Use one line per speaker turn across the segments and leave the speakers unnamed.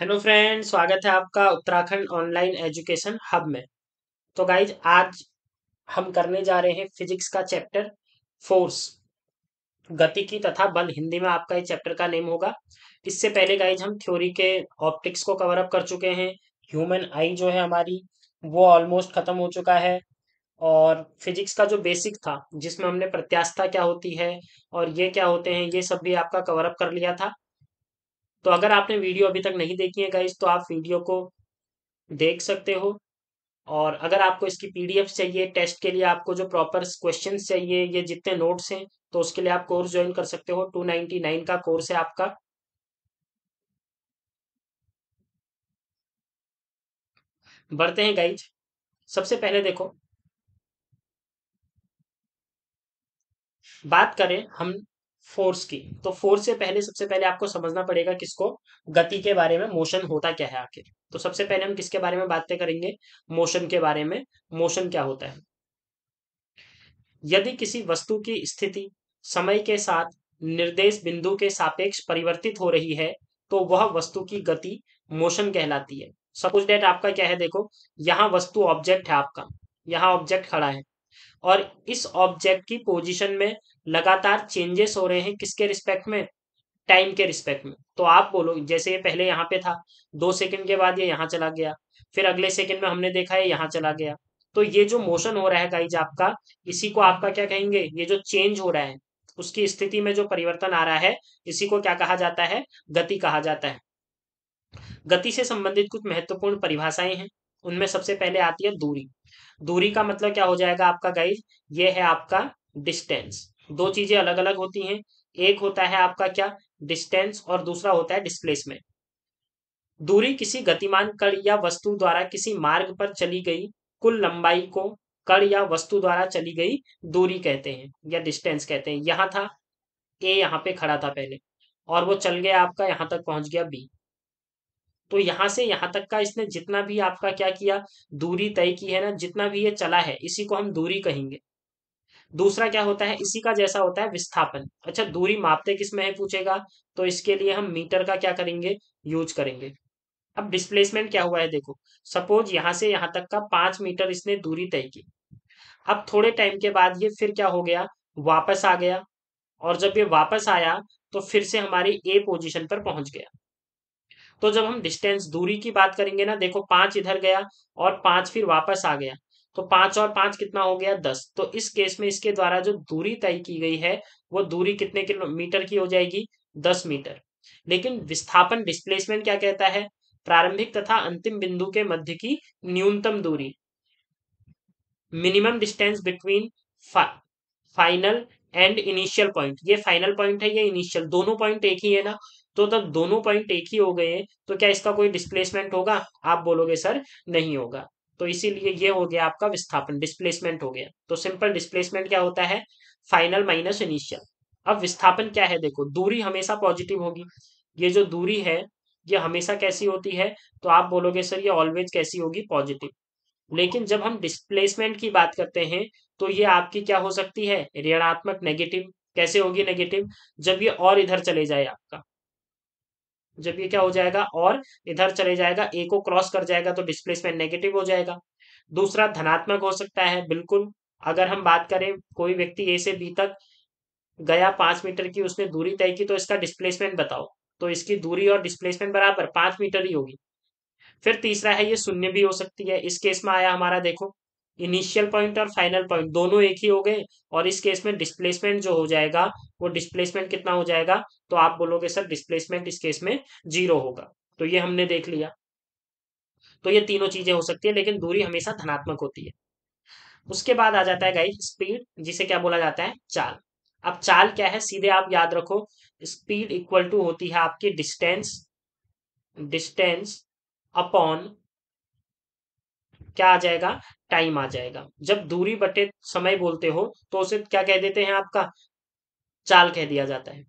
Hello friend स्वागत है आपका उत्तराखंड ऑनलाइन एजुकेशन हब में तो गाइज आज हम करने जा रहे हैं फिजिक्स का चैप्टर फोर्स गति की तथा बल हिंदी में आपका ये चैप्टर का नेम होगा इससे पहले गाइज हम थ्योरी के ऑप्टिक्स को कवर अप कर चुके हैं ह्यूमन आई जो है हमारी वो ऑलमोस्ट खत्म हो चुका है और फिजिक्स का जो बेसिक था जिसमें हमने प्रत्यास्था क्या होती है और ये क्या होते हैं ये सब भी आपका कवर अप कर लिया था तो अगर आपने वीडियो अभी तक नहीं देखी है गाइज तो आप वीडियो को देख सकते हो और अगर आपको इसकी पीडीएफ चाहिए टेस्ट के लिए आपको जो प्रॉपर क्वेश्चन चाहिए ये जितने नोट्स हैं तो उसके लिए आप कोर्स ज्वाइन कर सकते हो टू नाइनटी नाइन का कोर्स है आपका बढ़ते हैं गाइज सबसे पहले देखो बात करें हम फोर्स की तो फोर्स से पहले सबसे पहले आपको समझना पड़ेगा किसको गति के बारे में मोशन होता क्या है आखिर तो सबसे पहले हम किसके बारे में बातें करेंगे मोशन के बारे में मोशन क्या होता है यदि किसी वस्तु की स्थिति समय के साथ निर्देश बिंदु के सापेक्ष परिवर्तित हो रही है तो वह वस्तु की गति मोशन कहलाती है सपोज डेट आपका क्या है देखो यहाँ वस्तु ऑब्जेक्ट है आपका यहाँ ऑब्जेक्ट खड़ा है और इस ऑब्जेक्ट की पोजीशन में लगातार चेंजेस हो रहे हैं किसके रिस्पेक्ट में टाइम के रिस्पेक्ट में तो आप बोलो जैसे ये पहले यहाँ पे था दो सेकंड के बाद ये यहाँ चला गया फिर अगले सेकंड में हमने देखा है यहाँ चला गया तो ये जो मोशन हो रहा है गाइज आपका इसी को आपका क्या कहेंगे ये जो चेंज हो रहा है उसकी स्थिति में जो परिवर्तन आ रहा है इसी को क्या कहा जाता है गति कहा जाता है गति से संबंधित कुछ महत्वपूर्ण परिभाषाएं हैं उनमें सबसे पहले आती है दूरी दूरी का मतलब क्या हो जाएगा आपका गाइज ये है आपका डिस्टेंस दो चीजें अलग अलग होती हैं एक होता है आपका क्या डिस्टेंस और दूसरा होता है डिस्प्लेसमेंट दूरी किसी गतिमान कण या वस्तु द्वारा किसी मार्ग पर चली गई कुल लंबाई को कण या वस्तु द्वारा चली गई दूरी कहते हैं या डिस्टेंस कहते हैं यहां था ए यहाँ पे खड़ा था पहले और वो चल गया आपका यहां तक पहुंच गया बी तो यहां से यहां तक का इसने जितना भी आपका क्या किया दूरी तय की है ना जितना भी ये चला है इसी को हम दूरी कहेंगे दूसरा क्या होता है इसी का जैसा होता है विस्थापन अच्छा दूरी मापते किस में है पूछेगा तो इसके लिए हम मीटर का क्या करेंगे यूज करेंगे अब डिस्प्लेसमेंट क्या हुआ है देखो सपोज यहां से यहां तक का पांच मीटर इसने दूरी तय की अब थोड़े टाइम के बाद ये फिर क्या हो गया वापस आ गया और जब ये वापस आया तो फिर से हमारी ए पोजीशन पर पहुंच गया तो जब हम डिस्टेंस दूरी की बात करेंगे ना देखो पांच इधर गया और पांच फिर वापस आ गया तो पांच और पांच कितना हो गया दस तो इस केस में इसके द्वारा जो दूरी तय की गई है वो दूरी कितने किलोमीटर की हो जाएगी दस मीटर लेकिन विस्थापन डिस्प्लेसमेंट क्या कहता है प्रारंभिक तथा अंतिम बिंदु के मध्य की न्यूनतम दूरी minimum distance between final and initial point ये फाइनल पॉइंट है ये इनिशियल दोनों पॉइंट एक ही है ना तो तब दोनों पॉइंट एक ही हो गए तो क्या इसका कोई डिस्प्लेसमेंट होगा आप बोलोगे सर नहीं होगा तो इसीलिए ये हो गया आपका विस्थापन डिस्प्लेसमेंट हो गया तो सिंपल डिस्प्लेसमेंट क्या होता है फाइनल माइनस इनिशियल अब विस्थापन क्या है देखो दूरी हमेशा पॉजिटिव होगी ये जो दूरी है ये हमेशा कैसी होती है तो आप बोलोगे सर ये ऑलवेज कैसी होगी पॉजिटिव लेकिन जब हम डिस्प्लेसमेंट की बात करते हैं तो ये आपकी क्या हो सकती है ऋणात्मक नेगेटिव कैसे होगी नेगेटिव जब ये और इधर चले जाए आपका जब ये क्या हो जाएगा और इधर चले जाएगा ए को क्रॉस कर जाएगा तो डिस्प्लेसमेंट नेगेटिव हो जाएगा दूसरा धनात्मक हो सकता है बिल्कुल अगर हम बात करें कोई व्यक्ति ए से बी तक गया पांच मीटर की उसने दूरी तय की तो इसका डिस्प्लेसमेंट बताओ तो इसकी दूरी और डिस्प्लेसमेंट बराबर पांच मीटर ही होगी फिर तीसरा है ये शून्य भी हो सकती है इस केस में आया हमारा देखो इनिशियल पॉइंट और फाइनल पॉइंट दोनों एक ही हो गए और इस केस में डिस्प्लेसमेंट जो हो जाएगा वो डिस्प्लेसमेंट कितना हो जाएगा तो आप बोलोगे सर डिस्प्लेसमेंट इस केस में जीरो होगा तो ये हमने देख लिया तो ये तीनों चीजें हो सकती है लेकिन दूरी हमेशा धनात्मक होती है उसके बाद आ जाता है गाई स्पीड जिसे क्या बोला जाता है चाल अब चाल क्या है सीधे आप याद रखो स्पीड इक्वल टू होती है आपकी डिस्टेंस डिस्टेंस अपॉन क्या आ जाएगा टाइम आ जाएगा जब दूरी बटे समय बोलते हो तो उसे क्या कह देते हैं आपका चाल कह दिया जाता है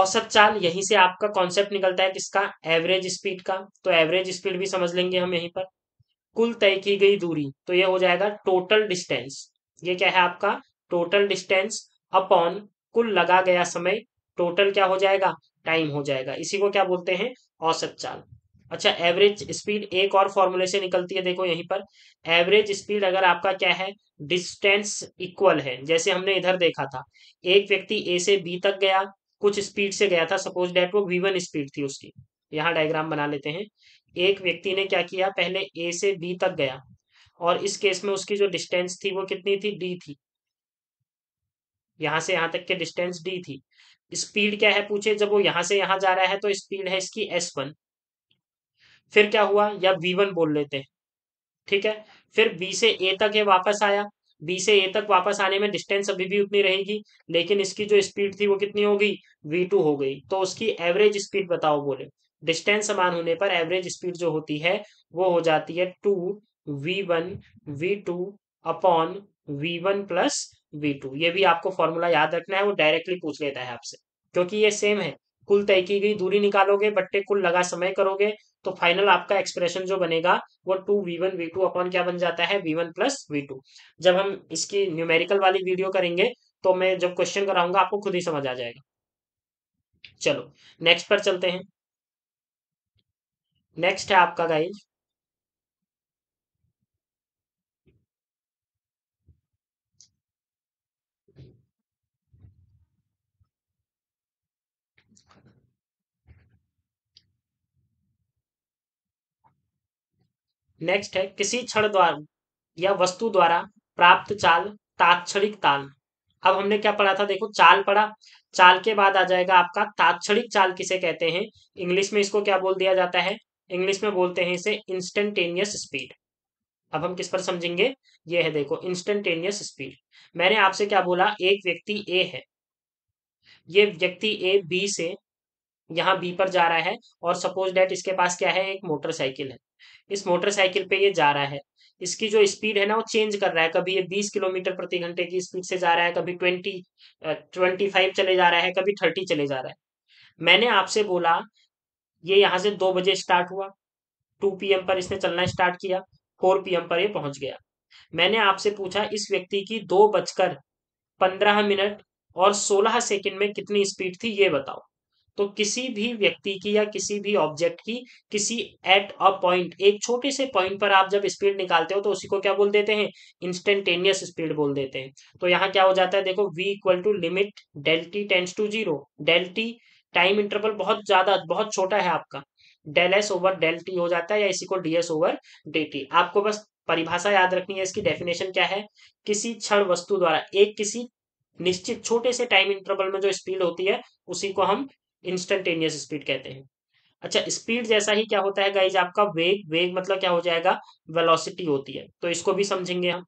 औसत चाल यहीं से आपका कॉन्सेप्ट निकलता है किसका एवरेज स्पीड का तो एवरेज स्पीड भी समझ लेंगे हम यहीं पर कुल तय की गई दूरी तो ये हो जाएगा टोटल डिस्टेंस ये क्या है आपका टोटल डिस्टेंस अपॉन कुल लगा गया समय टोटल क्या हो जाएगा टाइम हो जाएगा इसी को क्या बोलते हैं औसत चाल अच्छा एवरेज स्पीड एक और फॉर्मूले से निकलती है देखो यहीं पर एवरेज स्पीड अगर आपका क्या है डिस्टेंस इक्वल है जैसे हमने इधर देखा था एक व्यक्ति ए से बी तक गया कुछ स्पीड से गया था सपोज डेट वो वी स्पीड थी उसकी यहाँ डायग्राम बना लेते हैं एक व्यक्ति ने क्या किया पहले ए से बी तक गया और इस केस में उसकी जो डिस्टेंस थी वो कितनी थी डी थी यहां से यहां तक के डिस्टेंस डी थी स्पीड क्या है पूछे जब वो यहां से यहां जा रहा है तो स्पीड है इसकी एस वन फिर क्या हुआ या वी वन बोल लेते हैं ठीक है फिर बी से ए तक ये वापस आया बी से ए तक वापस आने में डिस्टेंस अभी भी उतनी रहेगी लेकिन इसकी जो स्पीड थी वो कितनी हो गई वी टू हो गई तो उसकी एवरेज स्पीड बताओ बोले डिस्टेंस समान होने पर एवरेज स्पीड जो होती है वो हो जाती है two v one v two upon v one plus v two ये भी आपको फॉर्मूला याद रखना है वो डायरेक्टली पूछ लेता है आपसे क्योंकि ये सेम है कुल तय की गई दूरी निकालोगे बट्टे कुल लगा समय करोगे तो फाइनल आपका एक्सप्रेशन जो बनेगा वो two v one v two upon क्या बन जाता है v one plus v two जब हम इसकी न्यूमेरिकल वाली वीडियो करेंगे तो मैं जब क्वेश्चन कराऊंगा आपको खुद ही समझ आ जाएगा चलो नेक्स्ट पर चलते हैं नेक्स्ट है आपका गाइज नेक्स्ट है किसी क्षण द्वारा या वस्तु द्वारा प्राप्त चाल तात्क्षणिक ताल अब हमने क्या पढ़ा था देखो चाल पढ़ा चाल के बाद आ जाएगा आपका तात्क्षणिक चाल किसे कहते हैं इंग्लिश में इसको क्या बोल दिया जाता है इंग्लिश में बोलते हैं इसे इंस्टेंटेनियस स्पीड अब हम किस पर समझेंगे ये है देखो इंस्टेंटेनियस स्पीड मैंने आपसे क्या बोला एक व्यक्ति ए है ये व्यक्ति ए बी से यहाँ बी पर जा रहा है और सपोज डेट इसके पास क्या है एक मोटरसाइकिल है इस मोटरसाइकिल पे ये जा रहा है इसकी जो स्पीड है ना वो चेंज कर रहा है कभी ये बीस किलोमीटर प्रति घंटे की स्पीड से जा रहा है कभी ट्वेंटी 25 फाइव चले जा रहा है कभी थर्टी चले जा रहा है मैंने आपसे बोला ये यहाँ से दो बजे स्टार्ट हुआ टू पी पर इसने चलना स्टार्ट किया फोर पी पर ये पहुंच गया मैंने आपसे पूछा इस व्यक्ति की दो बजकर पंद्रह मिनट और सोलह सेकेंड में कितनी स्पीड थी ये बताओ तो किसी भी व्यक्ति की या किसी भी ऑब्जेक्ट की किसी एट अ पॉइंट एक छोटे से पॉइंट पर आप जब स्पीड निकालते हो तो उसी को क्या बोल देते हैं इंस्टेंटेनियस स्पीड बोल देते हैं तो यहाँ क्या हो जाता है देखो v equal to limit delta t tends to zero delta t time interval बहुत ज्यादा बहुत छोटा है आपका del s over del t हो जाता है या इसी को डीएस ओवर डी टी आपको बस परिभाषा याद रखनी है इसकी डेफिनेशन क्या है किसी क्षण वस्तु द्वारा एक किसी निश्चित छोटे से टाइम इंटरवल में जो स्पीड होती है उसी को हम इंस्टेंटेनियस स्पीड कहते हैं अच्छा स्पीड जैसा ही क्या होता है गाइज आपका वेग वेग मतलब क्या हो जाएगा वेलोसिटी होती है तो इसको भी समझेंगे हम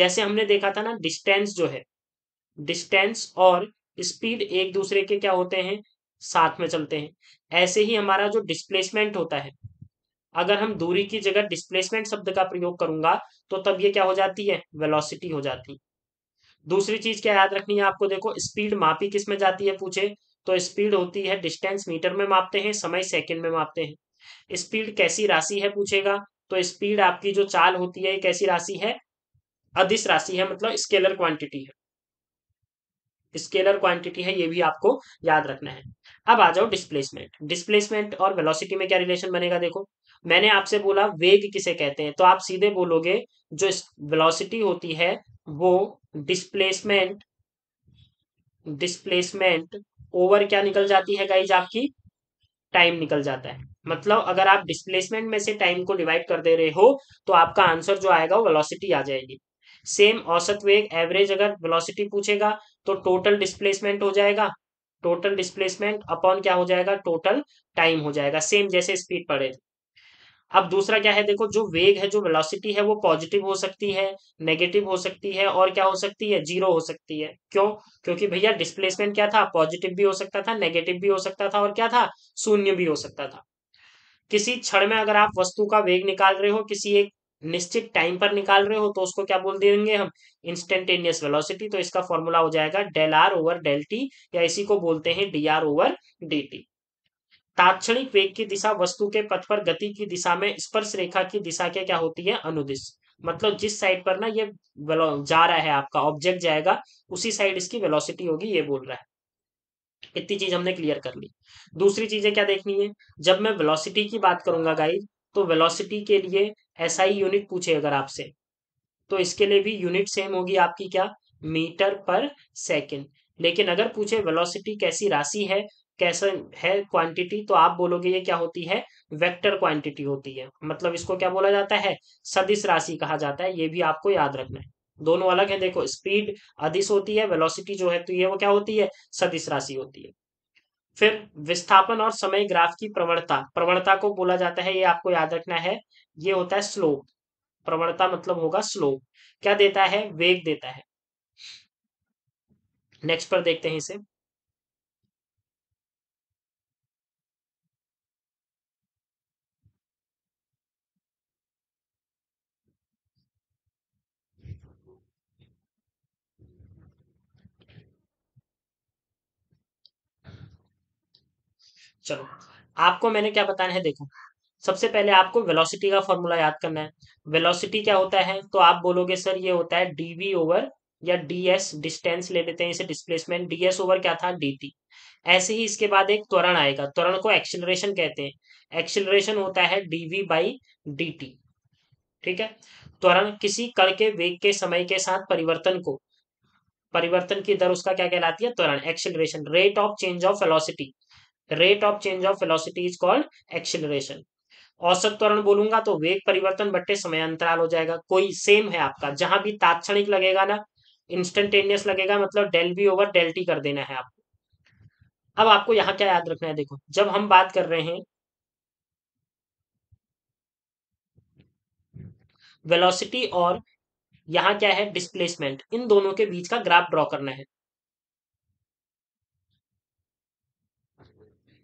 जैसे हमने देखा था ना डिस्टेंस जो है डिस्टेंस और स्पीड एक दूसरे के क्या होते हैं साथ में चलते हैं ऐसे ही हमारा जो डिस्प्लेसमेंट होता है अगर हम दूरी की जगह डिस्प्लेसमेंट शब्द का प्रयोग करूंगा तो तब ये क्या हो जाती है वेलोसिटी हो जाती है दूसरी चीज क्या याद रखनी है आपको देखो स्पीड मापी किस में जाती है पूछे तो स्पीड होती है डिस्टेंस मीटर में मापते हैं समय सेकेंड में मापते हैं स्पीड कैसी राशि है पूछेगा तो स्पीड आपकी जो चाल होती है कैसी राशि है अधिस राशि है मतलब स्केलर क्वांटिटी है स्केलर क्वांटिटी है ये भी आपको याद रखना है अब आ जाओ डिस्प्लेसमेंट डिस्प्लेसमेंट और वेलोसिटी में क्या रिलेशन बनेगा देखो मैंने आपसे बोला वेग किसे कहते हैं तो आप सीधे बोलोगे जो वेलोसिटी होती है वो डिस्प्लेसमेंट डिस्प्लेसमेंट ओवर क्या निकल जाती है गाइज आपकी टाइम निकल जाता है मतलब अगर आप डिस्प्लेसमेंट में से टाइम को डिवाइड कर दे रहे हो तो आपका आंसर जो आएगा वो वेलोसिटी आ जाएगी सेम औसत वेग एवरेज अगर वेलोसिटी पूछेगा तो टोटल डिस्प्लेसमेंट हो जाएगा टोटल डिस्प्लेसमेंट अपॉन क्या हो जाएगा टोटल टाइम हो जाएगा सेम जैसे स्पीड पड़े अब दूसरा क्या है देखो जो वेग है जो वेलोसिटी है वो पॉजिटिव हो सकती है नेगेटिव हो सकती है और क्या हो सकती है जीरो हो सकती है क्यों क्योंकि भैया डिस्प्लेसमेंट क्या था पॉजिटिव भी हो सकता था नेगेटिव भी हो सकता था और क्या था शून्य भी हो सकता था किसी क्षण में अगर आप वस्तु का वेग निकाल रहे हो किसी एक निश्चित टाइम पर निकाल रहे हो तो उसको क्या बोल देंगे हम इंस्टेंटेनियस वेलोसिटी तो इसका फॉर्मूला हो जाएगा del r over del t या इसी को बोलते हैं d r over d t ताक्षणिक वेग की दिशा वस्तु के पथ पर गति की दिशा में स्पर्श रेखा की दिशा के क्या होती है अनुदिश मतलब जिस साइड पर ना ये जा रहा है आपका ऑब्जेक्ट जाएगा उसी साइड इसकी वेलोसिटी होगी ये बोल रहा है इतनी चीज हमने क्लियर कर ली दूसरी चीजें क्या देखनी है जब मैं वेलोसिटी की बात करूंगा गाइड तो वेलोसिटी के लिए ऐसा ही यूनिट पूछे अगर आपसे तो इसके लिए भी यूनिट सेम होगी आपकी क्या मीटर पर सेकेंड लेकिन अगर पूछे वेलोसिटी कैसी राशि है कैसा है क्वांटिटी तो आप बोलोगे ये क्या होती है वेक्टर क्वांटिटी होती है मतलब इसको क्या बोला जाता है सदिश राशि कहा जाता है ये भी आपको याद रखना है दोनों अलग है देखो स्पीड अधिस होती है वेलोसिटी जो है तो ये वो क्या होती है सदिश राशि होती है फिर विस्थापन और समय ग्राफ की प्रवणता प्रवणता को बोला जाता है ये आपको याद रखना है ये होता है स्लोप प्रवणता मतलब होगा स्लोप क्या देता है वेग देता है नेक्स्ट पर देखते हैं इसे चलो आपको मैंने क्या बताना है देखो सबसे पहले आपको वेलोसिटी का फॉर्मूला याद करना है वेलोसिटी क्या होता है तो आप बोलोगे सर ये होता है डीवी ओवर या डीएस डिस्टेंस ले लेते हैं इसे डिस्प्लेसमेंट डीएस ओवर क्या था डीटी ऐसे ही इसके बाद एक त्वरण आएगा त्वरण को एक्सिलरेशन कहते हैं एक्सिलरेशन होता है डीवी बाई डी ठीक है त्वरण किसी कण के वेग के समय के साथ परिवर्तन को परिवर्तन की दर उसका क्या कहलाती है त्वरण acceleration rate of change of velocity rate of change of of is called called औसत त्वरण बोलूंगा तो वेग परिवर्तन बट्टे समय अंतराल हो जाएगा कोई सेम है आपका जहां भी तात्क्षणिक लगेगा ना इंस्टेंटेनियस लगेगा मतलब डेल बी ओवर डेल्टी कर देना है आपको अब आपको यहां क्या याद रखना है देखो जब हम बात कर रहे हैं वेलोसिटी और यहां क्या है डिस्प्लेसमेंट इन दोनों के बीच का ग्राफ ड्रॉ करना है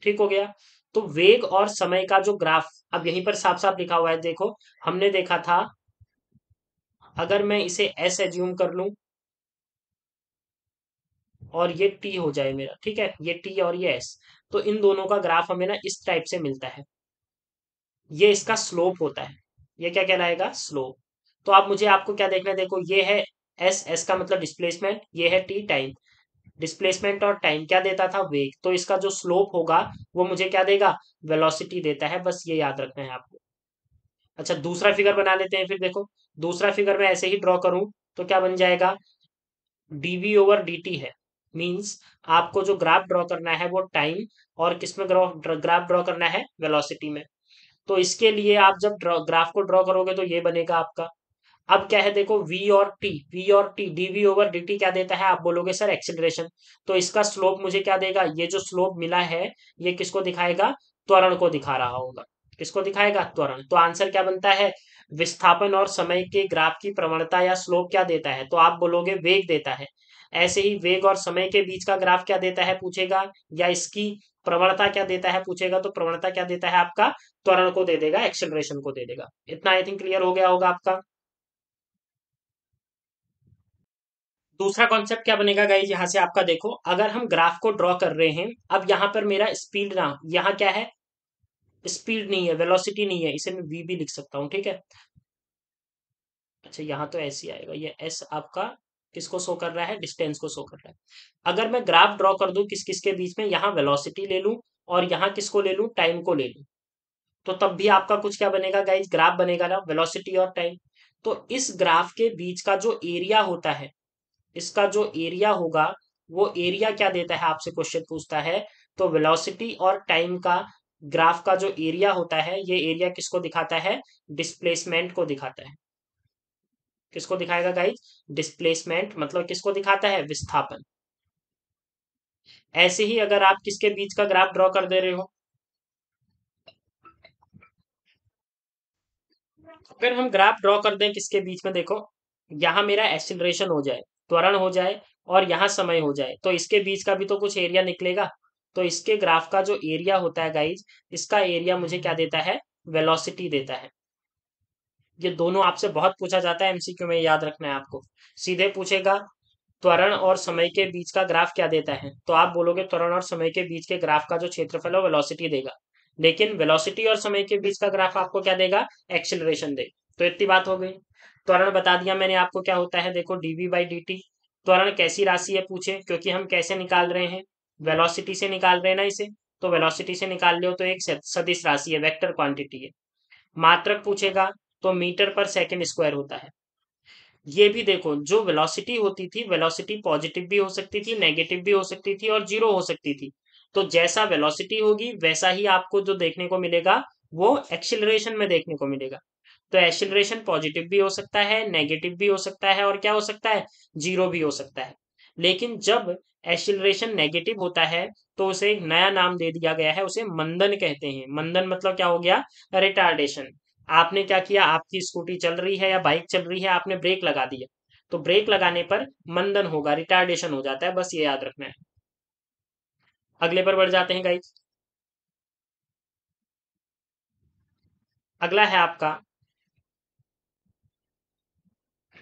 ठीक हो गया तो वेग और समय का जो ग्राफ अब यहीं पर साफ साफ लिखा हुआ है देखो हमने देखा था अगर मैं इसे एस एज्यूम कर लू और ये टी हो जाए मेरा ठीक है ये टी और ये एस तो इन दोनों का ग्राफ हमें ना इस टाइप से मिलता है ये इसका स्लोप होता है ये क्या कहलाएगा स्लोप तो आप मुझे आपको क्या देखना है देखो ये है एस एस का मतलब डिस्प्लेसमेंट ये है टी टाइम डिस्प्लेसमेंट और टाइम क्या देता था वेग तो इसका जो स्लोप होगा वो मुझे क्या देगा वेलोसिटी देता है बस ये याद रखना है आपको अच्छा दूसरा फिगर बना लेते हैं फिर देखो दूसरा फिगर मैं ऐसे ही ड्रॉ करूं तो क्या बन जाएगा डीवी ओवर डी है मीन्स आपको जो ग्राफ ड्रॉ करना है वो टाइम और किसमें ग्राफ ड्रॉ करना है वेलोसिटी में तो इसके लिए आप जब ग्राफ को ड्रॉ करोगे तो ये बनेगा आपका अब क्या है देखो वी और टी वी और टी डीवी ओवर डी क्या देता है आप बोलोगे सर एक्सिलेशन तो इसका स्लोप मुझे क्या देगा ये जो स्लोप मिला है ये किसको दिखाएगा त्वरण को दिखा रहा होगा किसको दिखाएगा त्वरण तो आंसर क्या बनता है विस्थापन और समय के ग्राफ की प्रवणता या स्लोप क्या देता है तो आप बोलोगे वेग देता है ऐसे ही वेग और समय के बीच का ग्राफ क्या देता है पूछेगा या इसकी प्रवणता क्या देता है पूछेगा तो प्रवणता क्या देता है आपका त्वरण को दे देगा एक्सेलरेशन को दे देगा इतना आई थिंक क्लियर हो गया होगा आपका दूसरा कॉन्सेप्ट क्या बनेगा गाइज यहाँ से आपका देखो अगर हम ग्राफ को ड्रॉ कर रहे हैं अब यहाँ पर मेरा स्पीड ना यहाँ क्या है स्पीड नहीं है वेलोसिटी नहीं है इसे मैं वी भी लिख सकता हूँ ठीक है अच्छा यहाँ तो ऐसे आएगा ये एस आपका किसको शो कर रहा है डिस्टेंस को शो कर रहा है अगर मैं ग्राफ ड्रॉ कर दू किस किस के बीच में यहाँ वेलोसिटी ले लू और यहाँ किसको ले लू टाइम को ले लू तो तब भी आपका कुछ क्या बनेगा गाइज ग्राफ बनेगा ना वेलोसिटी और टाइम तो इस ग्राफ के बीच का जो एरिया होता है इसका जो एरिया होगा वो एरिया क्या देता है आपसे क्वेश्चन पूछता है तो वेलोसिटी और टाइम का ग्राफ का जो एरिया होता है ये एरिया किसको दिखाता है डिस्प्लेसमेंट को दिखाता है किसको दिखाएगा गाइज डिस्प्लेसमेंट मतलब किसको दिखाता है विस्थापन ऐसे ही अगर आप किसके बीच का ग्राफ ड्रॉ कर दे रहे हो अगर हम ग्राफ ड्रॉ कर दें किसके बीच में देखो यहां मेरा एक्सिलेशन हो जाए त्वरण हो जाए और यहाँ समय हो जाए तो इसके बीच का भी तो कुछ एरिया निकलेगा तो इसके ग्राफ का जो एरिया होता है गाइज इसका एरिया मुझे क्या देता है वेलोसिटी देता है ये दोनों आपसे बहुत पूछा जाता है एमसीक्यू में याद रखना है आपको सीधे पूछेगा त्वरण और समय के बीच का ग्राफ क्या देता है तो आप बोलोगे त्वरण और समय के बीच के ग्राफ का जो क्षेत्रफल है वेलोसिटी देगा लेकिन वेलोसिटी और समय के बीच का ग्राफ आपको क्या देगा एक्सेलरेशन देगा तो इतनी बात हो गई त्वरण बता दिया मैंने आपको क्या होता है देखो डीवी बाई डी टी त्वरण कैसी राशि है पूछे क्योंकि हम कैसे निकाल रहे हैं वेलोसिटी से निकाल रहे हैं ना इसे तो वेलोसिटी से निकाल लो तो एक सदिश राशि है वेक्टर क्वांटिटी है मात्रक पूछेगा तो मीटर पर सेकेंड स्क्वायर होता है ये भी देखो जो वेलोसिटी होती थी वेलोसिटी पॉजिटिव भी हो सकती थी नेगेटिव भी हो सकती थी और जीरो हो सकती थी तो जैसा वेलोसिटी होगी वैसा ही आपको जो देखने को मिलेगा वो एक्सिलरेशन में देखने को मिलेगा तो एसिलरेशन पॉजिटिव भी हो सकता है नेगेटिव भी हो सकता है और क्या हो सकता है जीरो भी हो सकता है लेकिन जब एक्सिलेशन नेगेटिव होता है तो उसे एक नया नाम दे दिया गया है उसे मंदन कहते हैं मंदन मतलब क्या हो गया रिटार्डेशन आपने क्या किया आपकी स्कूटी चल रही है या बाइक चल रही है आपने ब्रेक लगा दिया तो ब्रेक लगाने पर मंदन होगा रिटार्डेशन हो जाता है बस ये याद रखना है अगले पर बढ़ जाते हैं गाइज अगला है आपका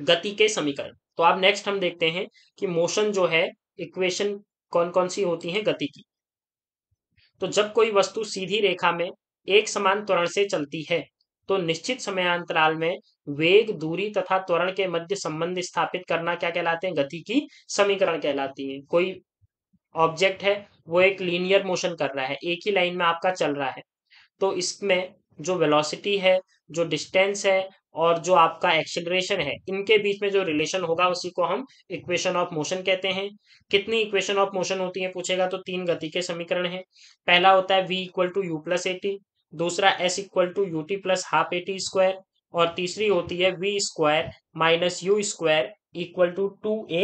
गति के समीकरण तो आप नेक्स्ट हम देखते हैं कि मोशन जो है इक्वेशन कौन कौन सी होती है गति की तो जब कोई वस्तु सीधी रेखा में एक समान त्वरण से चलती है तो निश्चित अंतराल में वेग दूरी तथा त्वरण के मध्य संबंध स्थापित करना क्या कहलाते हैं गति की समीकरण कहलाती है कोई ऑब्जेक्ट है वो एक लीनियर मोशन कर रहा है एक ही लाइन में आपका चल रहा है तो इसमें जो वेलोसिटी है जो डिस्टेंस है और जो आपका एक्सेलरेशन है इनके बीच में जो रिलेशन होगा उसी को हम इक्वेशन ऑफ मोशन कहते हैं कितनी इक्वेशन ऑफ मोशन होती है पूछेगा तो तीन गति के समीकरण है पहला होता है v equal to u plus a t दूसरा s equal to u t plus half a t square और तीसरी होती है v square minus u square equal to two a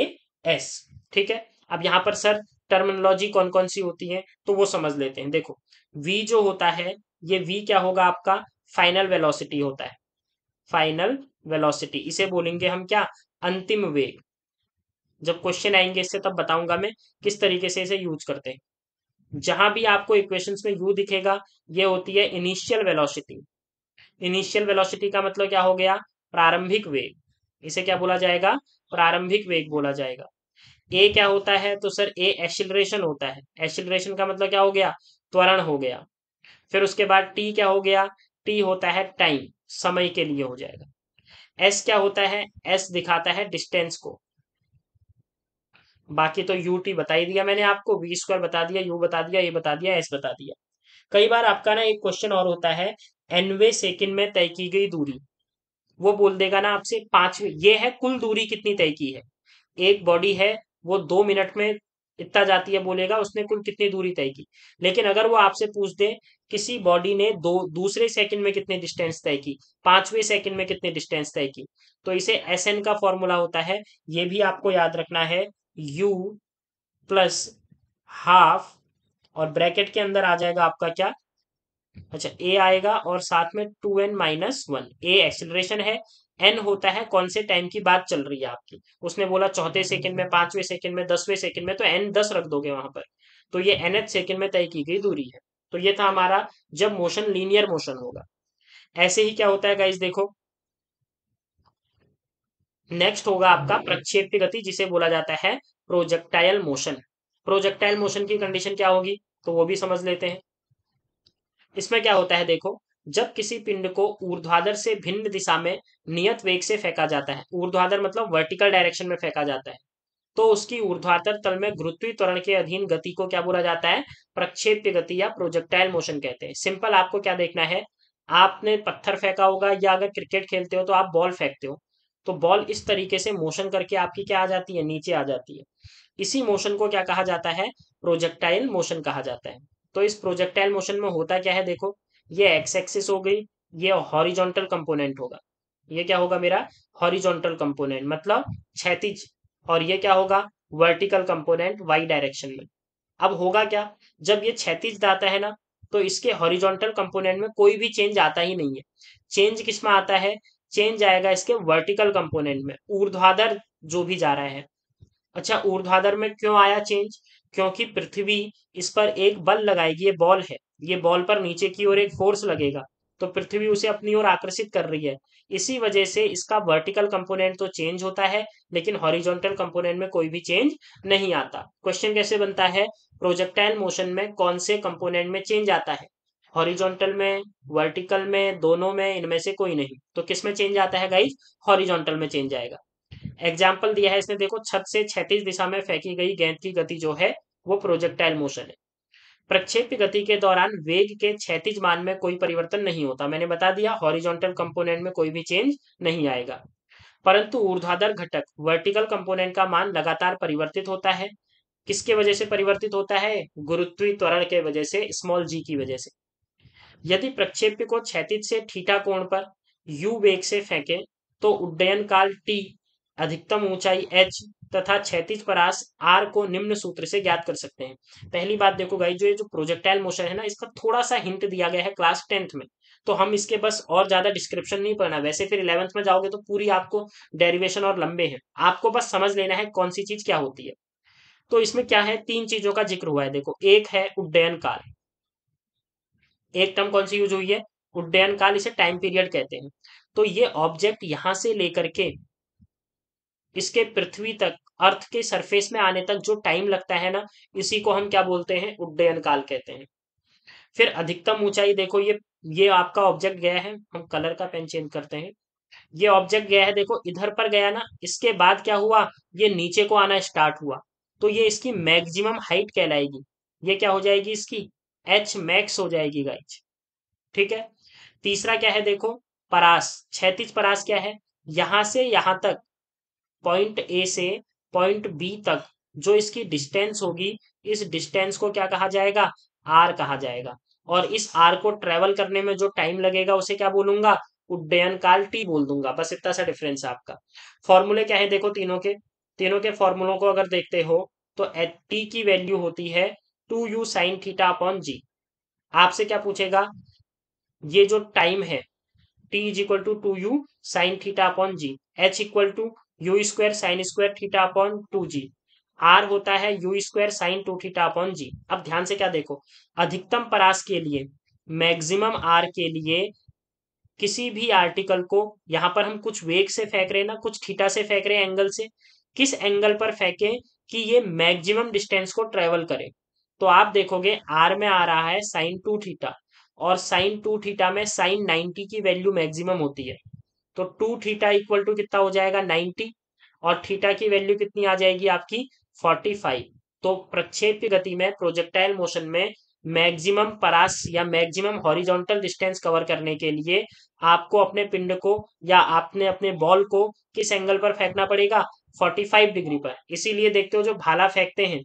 s ठीक है अब यहाँ पर सर टर्मिनोलॉजी कौन कौन सी होती है तो वो समझ लेते हैं देखो वी जो होता है ये वी क्या होगा आपका फाइनल वेलोसिटी होता है फाइनल वेलोसिटी इसे बोलेंगे हम क्या अंतिम वेग जब क्वेश्चन आएंगे इससे तब बताऊंगा मैं किस तरीके से इसे यूज करते हैं जहां भी आपको इक्वेशंस में यू दिखेगा ये होती है इनिशियल वेलोसिटी इनिशियल वेलोसिटी का मतलब क्या हो गया प्रारंभिक वेग इसे क्या बोला जाएगा प्रारंभिक वेग बोला जाएगा ए क्या होता है तो सर ए एक्सिलेशन होता है एक्सिलेशन का मतलब क्या हो गया त्वरण हो गया फिर उसके बाद टी क्या हो गया टी होता है टाइम समय के लिए हो जाएगा एस क्या होता है एस दिखाता है डिस्टेंस को बाकी तो यू टी बता ही दिया मैंने आपको वी स्क्वायर बता दिया यू बता दिया ये बता दिया एस बता दिया कई बार आपका ना एक क्वेश्चन और होता है एनवे सेकेंड में तय की गई दूरी वो बोल देगा ना आपसे पांचवी ये है कुल दूरी कितनी तय की है एक बॉडी है वो दो मिनट में इतना जाती है बोलेगा उसने कुल कितनी दूरी तय की लेकिन अगर वो आपसे पूछ दे किसी बॉडी ने दो दूसरे सेकंड में कितने डिस्टेंस तय की पांचवें सेकंड में कितने डिस्टेंस तय की तो इसे एस एन का फॉर्मूला होता है ये भी आपको याद रखना है यू प्लस हाफ और ब्रैकेट के अंदर आ जाएगा आपका क्या अच्छा ए आएगा और साथ में two n minus one a acceleration है एन होता है कौन से टाइम की बात चल रही है आपकी उसने बोला चौथे सेकंड में पांचवें सेकंड में दसवें सेकंड में तो एन दस रख दोगे वहां पर तो ये एन एच सेकंड में तय की गई दूरी है तो ये था हमारा जब मोशन लीनियर मोशन होगा ऐसे ही क्या होता है गाइज देखो नेक्स्ट होगा आपका प्रक्षेप गति जिसे बोला जाता है प्रोजेक्टाइल मोशन प्रोजेक्टाइल मोशन की कंडीशन क्या होगी तो वो भी समझ लेते हैं इसमें क्या होता है देखो जब किसी पिंड को ऊर्ध्वाधर से भिन्न दिशा में नियत वेग से फेंका जाता है ऊर्ध्वाधर मतलब वर्टिकल डायरेक्शन में फेंका जाता है तो उसकी ऊर्ध्वाधर तल में गुरुत्वी त्वरण के अधीन गति को क्या बोला जाता है प्रक्षेप्य गति या प्रोजेक्टाइल मोशन कहते हैं सिंपल आपको क्या देखना है आपने पत्थर फेंका होगा या अगर क्रिकेट खेलते हो तो आप बॉल फेंकते हो तो बॉल इस तरीके से मोशन करके आपकी क्या आ जाती है नीचे आ जाती है इसी मोशन को क्या कहा जाता है प्रोजेक्टाइल मोशन कहा जाता है तो इस प्रोजेक्टाइल मोशन में होता क्या है देखो ये एक्स एक्सिस हो गई ये हॉरिजॉन्टल कंपोनेंट होगा ये क्या होगा मेरा हॉरिजॉन्टल कंपोनेंट मतलब क्षैतिज और ये क्या होगा वर्टिकल कंपोनेंट वाई डायरेक्शन में अब होगा क्या जब ये क्षैतिज आता है ना तो इसके हॉरिजॉन्टल कंपोनेंट में कोई भी चेंज आता ही नहीं है चेंज किस में आता है चेंज आएगा इसके वर्टिकल कंपोनेंट में ऊर्ध्वाधर जो भी जा रहा है अच्छा ऊर्ध्वाधर में क्यों आया चेंज क्योंकि पृथ्वी इस पर एक बल लगाएगी ये बॉल है ये बॉल पर नीचे की ओर एक फोर्स लगेगा तो पृथ्वी उसे अपनी ओर आकर्षित कर रही है इसी वजह से इसका वर्टिकल कंपोनेंट तो चेंज होता है लेकिन हॉरिजॉन्टल कंपोनेंट में कोई भी चेंज नहीं आता क्वेश्चन कैसे बनता है प्रोजेक्टाइल मोशन में कौन से कंपोनेंट में चेंज आता है हॉरिजॉन्टल में वर्टिकल में दोनों में इनमें से कोई नहीं तो किस में चेंज आता है गाइज हॉरिजॉन्टल में चेंज आएगा एग्जाम्पल दिया है इसने देखो छत से छैतीस दिशा में फेंकी गई गेंद की गति जो है वो प्रोजेक्टाइल मोशन है प्रक्षेप गति के दौरान वेग के क्षैतिज मान में कोई परिवर्तन नहीं होता मैंने बता दिया हॉरिजॉन्टल कंपोनेंट में कोई भी चेंज नहीं आएगा परंतु ऊर्ध्वाधर घटक वर्टिकल कंपोनेंट का मान लगातार परिवर्तित होता है किसके वजह से परिवर्तित होता है गुरुत्वी त्वरण के वजह से स्मॉल जी की वजह से यदि प्रक्षेप्य को क्षैतिज से ठीठा कोण पर यू वेग से फेंके तो उड्डयन काल टी अधिकतम ऊंचाई एच तथा क्षैतिज परास आर को निम्न सूत्र से ज्ञात कर सकते हैं पहली बात देखो गाई जो ये जो प्रोजेक्टाइल मोशन है ना इसका थोड़ा सा हिंट दिया गया है क्लास टेंथ में तो हम इसके बस और ज्यादा डिस्क्रिप्शन नहीं पढ़ना वैसे फिर इलेवंथ में जाओगे तो पूरी आपको डेरिवेशन और लंबे हैं आपको बस समझ लेना है कौन सी चीज क्या होती है तो इसमें क्या है तीन चीजों का जिक्र हुआ है देखो एक है उड्डयन काल एक टर्म कौन सी यूज हुई है उड्डयन काल इसे टाइम पीरियड कहते हैं तो ये ऑब्जेक्ट यहां से लेकर के इसके पृथ्वी तक अर्थ के सरफेस में आने तक जो टाइम लगता है ना इसी को हम क्या बोलते हैं उड्डयन काल कहते हैं फिर अधिकतम ऊंचाई देखो ये ये आपका ऑब्जेक्ट गया है हम कलर का पेन चेंज करते हैं ये ऑब्जेक्ट गया है देखो इधर पर गया ना इसके बाद क्या हुआ ये नीचे को आना स्टार्ट हुआ तो ये इसकी मैक्सिमम हाइट कहलाएगी ये क्या हो जाएगी इसकी एच मैक्स हो जाएगी गाइज ठीक है तीसरा क्या है देखो परास क्षैतिज परास क्या है यहां से यहां तक पॉइंट ए से पॉइंट बी तक जो इसकी डिस्टेंस होगी इस डिस्टेंस को क्या कहा जाएगा आर कहा जाएगा और इस आर को ट्रेवल करने में जो टाइम लगेगा उसे क्या बोलूंगा उड्डयन काल टी बोल दूंगा बस इतना सा डिफरेंस है आपका फॉर्मूले क्या है देखो तीनों के तीनों के फॉर्मूलों को अगर देखते हो तो टी की वैल्यू होती है two u sine theta upon g आपसे क्या पूछेगा ये जो टाइम है t is equal to two u sine theta upon g h equal to u square sine square theta upon two g r होता है u square sine two theta upon g अब ध्यान से क्या देखो अधिकतम परास के लिए मैक्सिमम आर के लिए किसी भी आर्टिकल को यहां पर हम कुछ वेग से फेंक रहे हैं ना कुछ थीटा से फेंक रहे हैं एंगल से किस एंगल पर फेंके कि ये मैक्सिमम डिस्टेंस को ट्रेवल करे तो आप देखोगे आर में आ रहा है साइन टू थीटा और साइन टू थीटा में साइन नाइनटी की वैल्यू मैक्सिमम होती है तो टू थीटा इक्वल टू कितना हो जाएगा नाइन्टी और थीटा की वैल्यू कितनी आ जाएगी आपकी फोर्टी फाइव तो प्रक्षेप गति में प्रोजेक्टाइल मोशन में मैक्सिमम परास या मैक्सिमम हॉरिजॉन्टल डिस्टेंस कवर करने के लिए आपको अपने पिंड को या आपने अपने बॉल को किस एंगल पर फेंकना पड़ेगा 45 डिग्री पर इसीलिए देखते हो जो भाला फेंकते हैं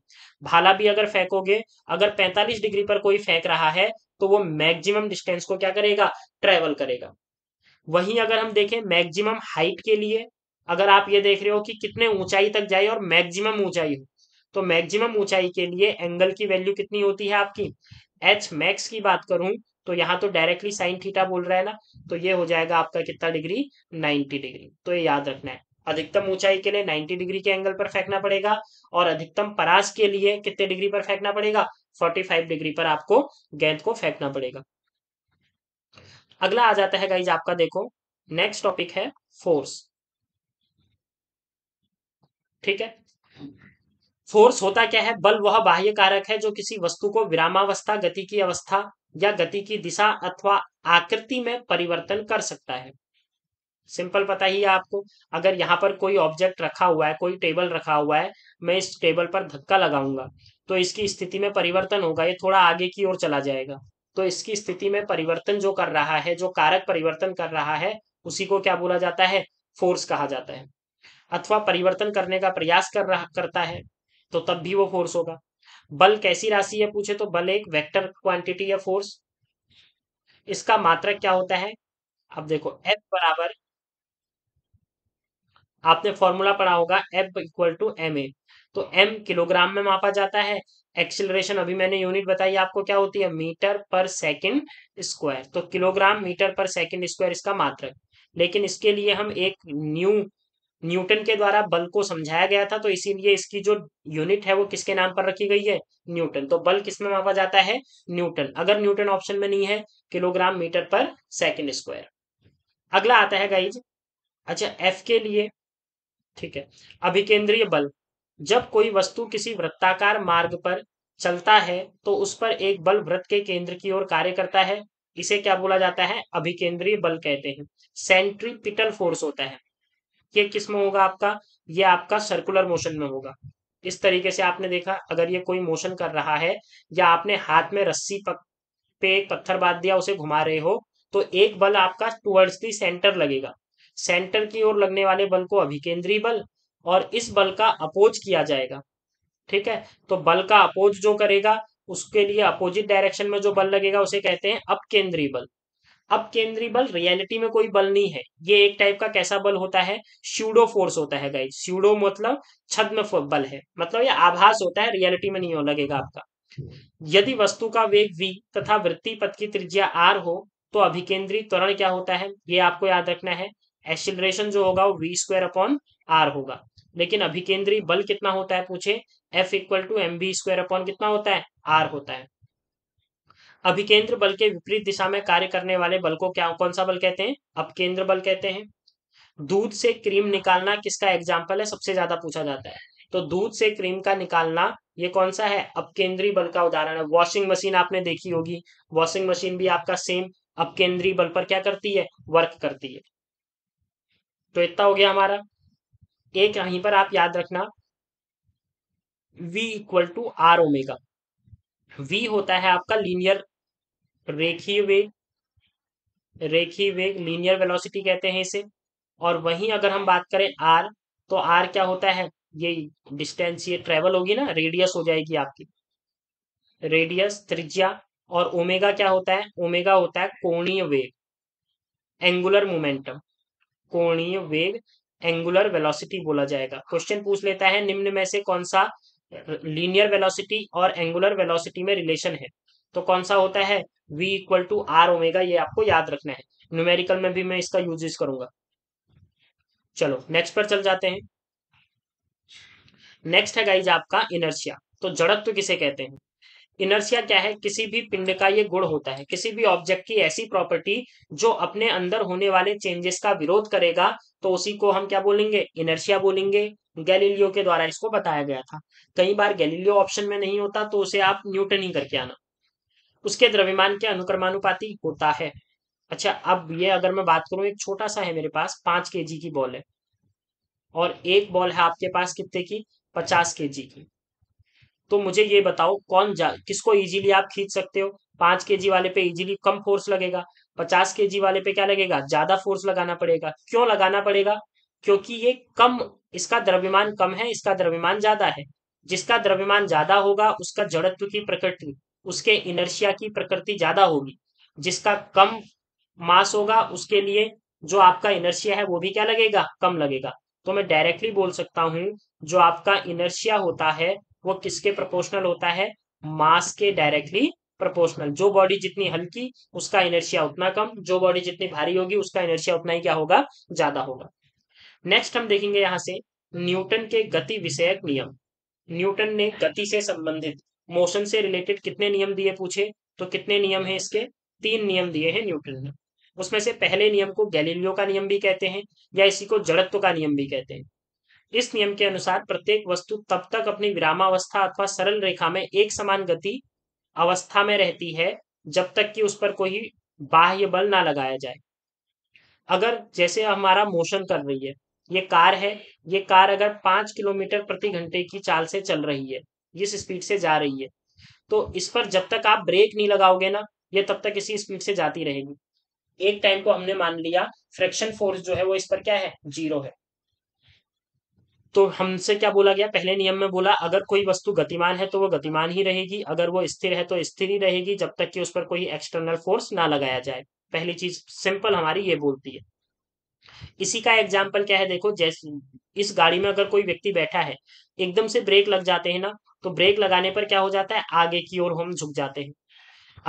भाला भी अगर फेंकोगे अगर 45 डिग्री पर कोई फेंक रहा है तो वो मैक्सिमम डिस्टेंस को क्या करेगा ट्रेवल करेगा वहीं अगर हम देखें मैक्सिमम हाइट के लिए अगर आप ये देख रहे हो कि कितने ऊंचाई तक जाए और मैक्सिमम ऊंचाई हो तो मैक्सिमम ऊंचाई के लिए एंगल की वैल्यू कितनी होती है आपकी एच मैक्स की बात करूं तो यहाँ तो डायरेक्टली साइन थीटा बोल रहा है ना तो ये हो जाएगा आपका कितना डिग्री 90 डिग्री तो ये याद रखना है अधिकतम ऊंचाई के लिए 90 डिग्री के एंगल पर फेंकना पड़ेगा और अधिकतम परास के लिए कितने डिग्री पर फेंकना पड़ेगा 45 डिग्री पर आपको गेंद को फेंकना पड़ेगा अगला आ जाता है गाइज आपका देखो नेक्स्ट टॉपिक है फोर्स ठीक है फोर्स होता क्या है बल वह बाह्य कारक है जो किसी वस्तु को विरामावस्था गति की अवस्था या गति की दिशा अथवा आकृति में परिवर्तन कर सकता है सिंपल पता ही है आपको अगर यहाँ पर कोई ऑब्जेक्ट रखा हुआ है कोई टेबल रखा हुआ है मैं इस टेबल पर धक्का लगाऊंगा तो इसकी स्थिति में परिवर्तन होगा ये थोड़ा आगे की ओर चला जाएगा तो इसकी स्थिति में परिवर्तन जो कर रहा है जो कारक परिवर्तन कर रहा है उसी को क्या बोला जाता है फोर्स कहा जाता है अथवा परिवर्तन करने का प्रयास कर रहा करता है तो तब भी वो फोर्स होगा बल कैसी राशि है पूछे तो बल एक वेक्टर क्वांटिटी या फोर्स इसका मात्रक क्या होता है अब देखो एफ बराबर आपने फॉर्मूला पढ़ा होगा f equal to m a तो एम किलोग्राम में मापा जाता है एक्सिलेशन अभी मैंने यूनिट बताई आपको क्या होती है मीटर पर सेकंड स्क्वायर तो किलोग्राम मीटर पर सेकंड स्क्वायर इसका मात्रक लेकिन इसके लिए हम एक न्यू न्यूटन के द्वारा बल को समझाया गया था तो इसीलिए इसकी जो यूनिट है वो किसके नाम पर रखी गई है न्यूटन तो बल किसमें मापा जाता है न्यूटन अगर न्यूटन ऑप्शन में नहीं है किलोग्राम मीटर पर सेकेंड स्क्वायर अगला आता है गाइज अच्छा एफ के लिए ठीक है अभिकेंद्रीय बल जब कोई वस्तु किसी वृत्ताकार मार्ग पर चलता है तो उस पर एक बल वृत्त के केंद्र की ओर कार्य करता है इसे क्या बोला जाता है अभिकेंद्रीय बल कहते हैं सेंट्रीपिटल फोर्स होता है ये किस में होगा आपका ये आपका सर्कुलर मोशन में होगा इस तरीके से आपने देखा अगर ये कोई मोशन कर रहा है या आपने हाथ में रस्सी पक, पे पत्थर बांध दिया उसे घुमा रहे हो तो एक बल आपका टुवर्ड्स दी सेंटर लगेगा सेंटर की ओर लगने वाले बल को अभिकेंद्रीय बल और इस बल का अपोज किया जाएगा ठीक है तो बल का अपोज जो करेगा उसके लिए अपोजिट डायरेक्शन में जो बल लगेगा उसे कहते हैं अपकेंद्रीय बल अपकेंद्रीय बल रियलिटी में कोई बल नहीं है ये एक टाइप का कैसा बल होता है श्यूडो फोर्स होता है गाइज श्यूडो मतलब छद्म बल है मतलब ये आभास होता है रियलिटी में नहीं हो लगेगा आपका यदि वस्तु का वेग v तथा वृत्ति पथ की त्रिज्या r हो तो अभिकेंद्रीय त्वरण क्या होता है ये आपको याद रखना है एक्सिलेशन जो होगा वो वी स्क्वायर अपॉन आर होगा लेकिन अभिकेंद्रीय बल कितना होता है पूछे f equal to m b square upon कितना होता है आर होता है अभिकेंद्र बल के विपरीत दिशा में कार्य करने वाले बल को क्या कौन सा बल कहते हैं अपकेंद्र बल कहते हैं दूध से क्रीम निकालना किसका एग्जाम्पल है सबसे ज्यादा पूछा जाता है तो दूध से क्रीम का निकालना ये कौन सा है केंद्रीय बल का उदाहरण है वॉशिंग मशीन आपने देखी होगी वॉशिंग मशीन भी आपका सेम केंद्रीय बल पर क्या करती है वर्क करती है तो इतना हो गया हमारा एक यहीं पर आप याद रखना v equal to r omega v होता है आपका लीनियर रेखीय वेग रेखीय वेग लीनियर वेलोसिटी कहते हैं इसे और वहीं अगर हम बात करें r तो r क्या होता है ये डिस्टेंस ये ट्रेवल होगी ना रेडियस हो जाएगी आपकी रेडियस त्रिज्या और ओमेगा क्या होता है ओमेगा होता है कोणीय वेग एंगुलर मोमेंटम कोणीय वेग एंगुलर वेलोसिटी बोला जाएगा क्वेश्चन पूछ लेता है निम्न में से कौन सा लीनियर वेलोसिटी और एंगुलर वेलोसिटी में रिलेशन है तो कौन सा होता है v equal to r omega ये आपको याद रखना है न्यूमेरिकल में भी मैं इसका यूजेस करूंगा चलो नेक्स्ट पर चल जाते हैं नेक्स्ट है गाइज आपका इनर्शिया तो जड़त्व किसे कहते हैं इनर्सिया क्या है किसी भी पिंड का ये गुण होता है किसी भी ऑब्जेक्ट की ऐसी प्रॉपर्टी जो अपने अंदर होने वाले चेंजेस का विरोध करेगा तो उसी को हम क्या बोलेंगे इनर्शिया बोलेंगे गैलीलियो के द्वारा इसको बताया गया था कई बार गैलीलियो ऑप्शन में नहीं होता तो उसे आप न्यूटन ही करके आना उसके द्रव्यमान के अनुक्रमानुपाति होता है अच्छा अब ये अगर मैं बात करूं एक छोटा सा है मेरे पास पांच के की बॉल है और एक बॉल है आपके पास कितने की पचास के की तो मुझे ये बताओ कौन जा किसको इजीली आप खींच सकते हो पांच के वाले पे इजीली कम फोर्स लगेगा पचास के वाले पे क्या लगेगा ज्यादा फोर्स लगाना पड़ेगा क्यों लगाना पड़ेगा क्योंकि ये कम इसका द्रव्यमान कम है इसका द्रव्यमान ज्यादा है जिसका द्रव्यमान ज्यादा होगा उसका जड़त्व की प्रकृति उसके इनर्शिया की प्रकृति ज्यादा होगी जिसका कम मास होगा उसके लिए जो आपका इनर्शिया है वो भी क्या लगेगा कम लगेगा तो मैं डायरेक्टली बोल सकता हूँ जो आपका इनर्शिया होता है वो किसके प्रोपोर्शनल होता है मास के डायरेक्टली प्रोपोर्शनल जो बॉडी जितनी हल्की उसका इनर्शिया उतना कम जो बॉडी जितनी भारी होगी उसका इनर्शिया उतना ही क्या होगा ज्यादा होगा नेक्स्ट हम देखेंगे यहां से न्यूटन के गति विषयक नियम न्यूटन ने गति से संबंधित मोशन से रिलेटेड कितने नियम दिए पूछे तो कितने नियम है इसके तीन नियम दिए हैं न्यूटन ने उसमें से पहले नियम को गैलीलियो का नियम भी कहते हैं या इसी को जड़त्व का नियम भी कहते हैं इस नियम के अनुसार प्रत्येक वस्तु तब तक अपनी विरामावस्था अथवा सरल रेखा में एक समान गति अवस्था में रहती है जब तक कि उस पर कोई बाह्य बल ना लगाया जाए अगर जैसे हमारा मोशन कर रही है ये कार है ये कार अगर पांच किलोमीटर प्रति घंटे की चाल से चल रही है इस स्पीड से जा रही है तो इस पर जब तक आप ब्रेक नहीं लगाओगे ना ये तब तक इसी स्पीड से जाती रहेगी एक टाइम को हमने मान लिया फ्रैक्शन फोर्स जो है वो इस पर क्या है जीरो है तो हमसे क्या बोला गया पहले नियम में बोला अगर कोई वस्तु गतिमान है तो वो गतिमान ही रहेगी अगर वो स्थिर है तो स्थिर ही रहेगी जब तक कि उस पर कोई एक्सटर्नल फोर्स ना लगाया जाए पहली चीज सिंपल हमारी ये बोलती है इसी का एग्जाम्पल क्या है देखो जैसे इस गाड़ी में अगर कोई व्यक्ति बैठा है एकदम से ब्रेक लग जाते हैं ना तो ब्रेक लगाने पर क्या हो जाता है आगे की ओर हम झुक जाते हैं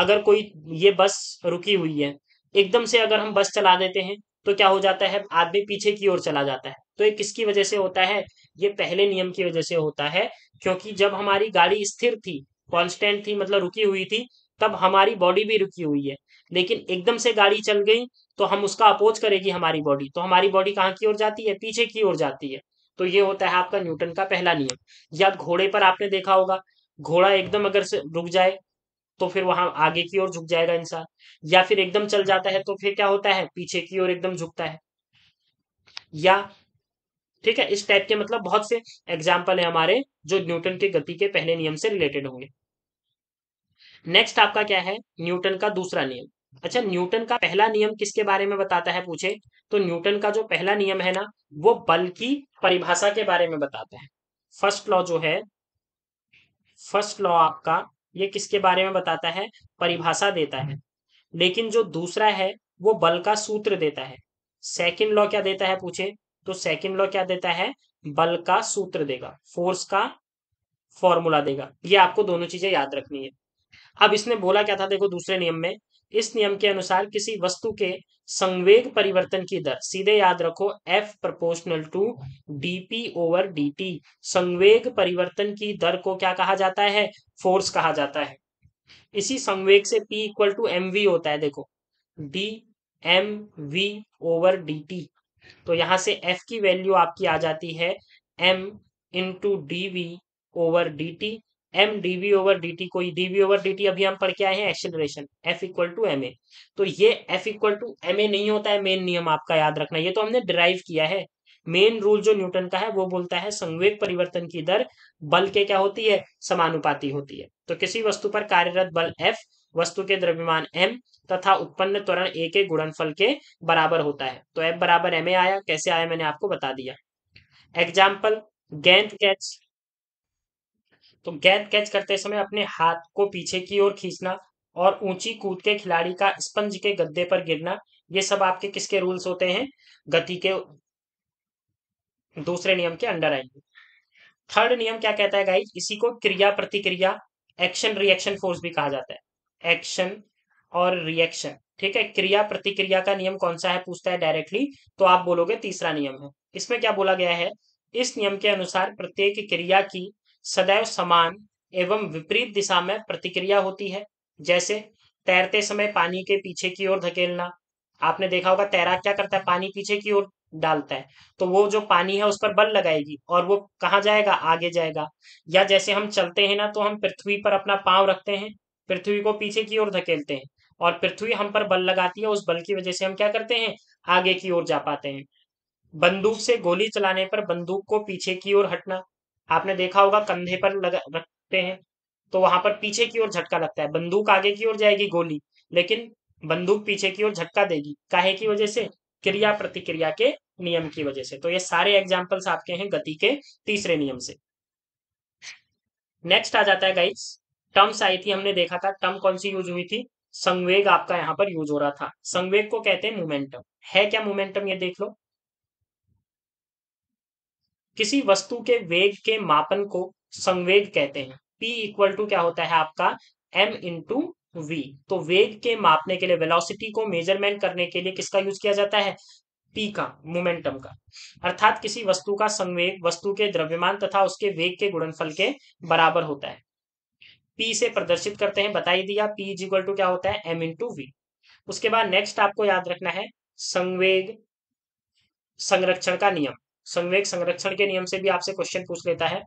अगर कोई ये बस रुकी हुई है एकदम से अगर हम बस चला देते हैं तो क्या हो जाता है आदमी पीछे की ओर चला जाता है तो ये किसकी वजह से होता है ये पहले नियम की वजह से होता है क्योंकि जब हमारी गाड़ी स्थिर थी कॉन्स्टेंट थी मतलब रुकी हुई थी तब हमारी बॉडी भी रुकी हुई है लेकिन एकदम से गाड़ी चल गई तो हम उसका अपोज करेगी हमारी बॉडी तो हमारी बॉडी कहाँ की ओर जाती है पीछे की ओर जाती है तो ये होता है आपका न्यूटन का पहला नियम या घोड़े पर आपने देखा होगा घोड़ा एकदम अगर से रुक जाए तो फिर वहां आगे की ओर झुक जाएगा इंसान या फिर एकदम चल जाता है तो फिर क्या होता है पीछे की ओर एकदम झुकता है या ठीक है इस टाइप के मतलब बहुत से एग्जाम्पल है हमारे जो न्यूटन के गति के पहले नियम से रिलेटेड होंगे नेक्स्ट आपका क्या है न्यूटन का दूसरा नियम अच्छा न्यूटन का पहला नियम किसके बारे में बताता है पूछे तो न्यूटन का जो पहला नियम है ना वो बल की परिभाषा के बारे में बताता है फर्स्ट लॉ जो है फर्स्ट लॉ आपका ये किसके बारे में बताता है परिभाषा देता है हम्म। लेकिन जो दूसरा है वो बल का सूत्र देता है सेकंड लॉ क्या देता है पूछे तो सेकंड लॉ क्या देता है बल का सूत्र देगा फोर्स का फॉर्मूला देगा ये आपको दोनों चीजें याद रखनी है अब इसने बोला क्या था देखो दूसरे नियम में इस नियम के अनुसार किसी वस्तु के संवेग परिवर्तन की दर सीधे याद रखो f proportional to d p over d t संवेग परिवर्तन की दर को क्या कहा जाता है फोर्स कहा जाता है इसी संवेग से p equal to m v होता है देखो d m v over d t तो यहां से एफ की वैल्यू आपकी आ जाती है m into d v over d t m d v over d को डीवी ओवर डी अभी हम पढ़ के आए हैं acceleration f equal to m a तो ये f equal to m a नहीं होता है मेन नियम आपका याद रखना ये तो हमने ड्राइव किया है मेन रूल जो न्यूटन का है वो बोलता है संवेग परिवर्तन की दर बल के क्या होती है समानुपाती होती है तो किसी वस्तु पर कार्यरत बल एफ वस्तु के द्रव्यमान एम तथा उत्पन्न त्वरण ए के गुणनफल के बराबर होता है तो एफ बराबर एम ए आया कैसे आया मैंने आपको बता दिया एग्जाम्पल गेंद कैच तो गेंद कैच करते समय अपने हाथ को पीछे की ओर खींचना और ऊंची कूद के खिलाड़ी का स्पंज के गद्दे पर गिरना ये सब आपके किसके रूल्स होते हैं गति के दूसरे नियम के अंडर आएंगे थर्ड नियम क्या कहता है गाइज इसी को क्रिया प्रतिक्रिया एक्शन रिएक्शन फोर्स भी कहा जाता है एक्शन और रिएक्शन ठीक है क्रिया प्रतिक्रिया का नियम कौन सा है पूछता है डायरेक्टली तो आप बोलोगे तीसरा नियम है इसमें क्या बोला गया है इस नियम के अनुसार प्रत्येक क्रिया की सदैव समान एवं विपरीत दिशा में प्रतिक्रिया होती है जैसे तैरते समय पानी के पीछे की ओर धकेलना आपने देखा होगा तैराक क्या करता है पानी पीछे की ओर डालता है तो वो जो पानी है उस पर बल लगाएगी और वो कहाँ जाएगा आगे जाएगा या जैसे हम चलते हैं ना तो हम पृथ्वी पर अपना पांव रखते हैं पृथ्वी को पीछे की ओर धकेलते हैं और पृथ्वी हम पर बल लगाती है उस बल की वजह से हम क्या करते हैं आगे की ओर जा पाते हैं बंदूक से गोली चलाने पर बंदूक को पीछे की ओर हटना आपने देखा होगा कंधे पर लगा रखते हैं तो वहां पर पीछे की ओर झटका लगता है बंदूक आगे की ओर जाएगी गोली लेकिन बंदूक पीछे की ओर झटका देगी काहे की वजह से क्रिया प्रतिक्रिया के नियम की वजह से तो ये सारे एग्जाम्पल्स आपके हैं गति के तीसरे नियम से नेक्स्ट आ जाता है गाइस टर्म्स आई थी हमने देखा था टर्म कौन सी यूज हुई थी संवेग आपका यहाँ पर यूज हो रहा था संवेग को कहते हैं मोमेंटम है क्या मोमेंटम ये देख लो किसी वस्तु के वेग के मापन को संवेग कहते हैं पी इक्वल टू क्या होता है आपका एम इंटू वी तो वेग के मापने के लिए वेलोसिटी को मेजरमेंट करने के लिए किसका यूज किया जाता है पी का मोमेंटम का अर्थात किसी वस्तु का संवेग वस्तु के द्रव्यमान तथा उसके वेग के गुणनफल के बराबर होता है पी से प्रदर्शित करते हैं बताई दिया पी इज इक्वल टू क्या होता है एम इंटू वी उसके बाद नेक्स्ट आपको याद रखना है संवेग संरक्षण का नियम संवेग संरक्षण के नियम से भी आपसे क्वेश्चन पूछ लेता है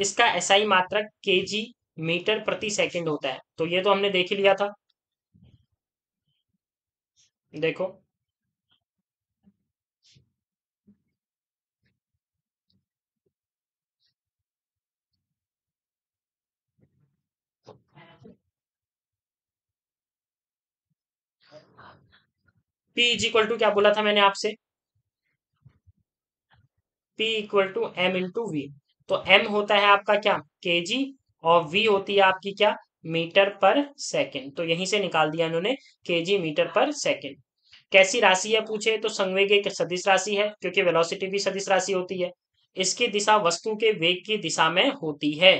इसका एसआई मात्रक केजी मीटर प्रति सेकंड होता है तो ये तो हमने देख ही लिया था देखो पी इज इक्वल टू क्या बोला था मैंने आपसे p equal to m into v तो एम होता है आपका क्या के जी और वी होती है आपकी क्या मीटर पर सेकेंड तो यहीं से निकाल दिया उन्होंने के जी मीटर पर सेकेंड कैसी राशि है पूछे तो संवेग एक सदिश राशि है क्योंकि वेलोसिटी भी सदिश राशि होती है इसकी दिशा वस्तु के वेग की दिशा में होती है